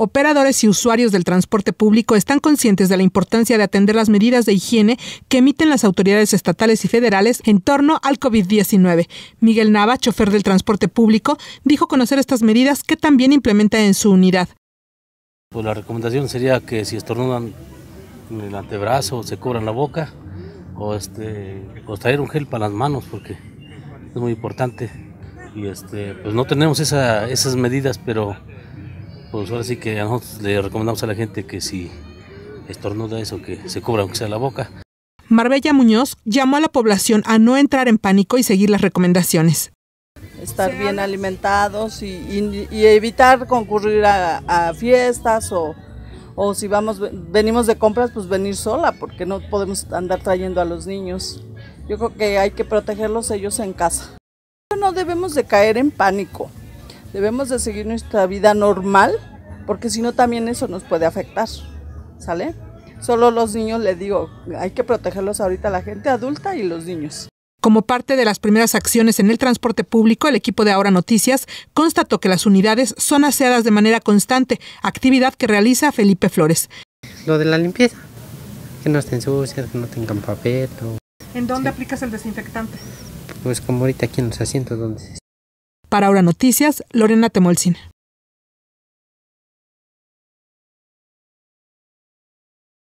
Operadores y usuarios del transporte público están conscientes de la importancia de atender las medidas de higiene que emiten las autoridades estatales y federales en torno al COVID-19. Miguel Nava, chofer del transporte público, dijo conocer estas medidas que también implementa en su unidad. Pues la recomendación sería que si estornudan en el antebrazo, se cubran la boca o, este, o traer un gel para las manos porque es muy importante. Y este, pues no tenemos esas medidas, pero pues ahora sí que le recomendamos a la gente que si estornuda eso, que se cubra aunque sea la boca. Marbella Muñoz llamó a la población a no entrar en pánico y seguir las recomendaciones. Estar bien alimentados y, evitar concurrir a, a fiestas o, o, si vamos venimos de compras, pues venir sola, porque no podemos andar trayendo a los niños. Yo creo que hay que protegerlos ellos en casa. No debemos de caer en pánico debemos de seguir nuestra vida normal, porque si no también eso nos puede afectar, ¿sale? Solo los niños, le digo, hay que protegerlos ahorita, la gente adulta y los niños. Como parte de las primeras acciones en el transporte público, el equipo de Ahora Noticias constató que las unidades son aseadas de manera constante, actividad que realiza Felipe Flores. Lo de la limpieza, que no estén sucias, que no tengan papel. O... ¿En dónde aplicas el desinfectante? Pues como ahorita aquí en los asientos donde se para Ahora Noticias, Lorena Temolcina.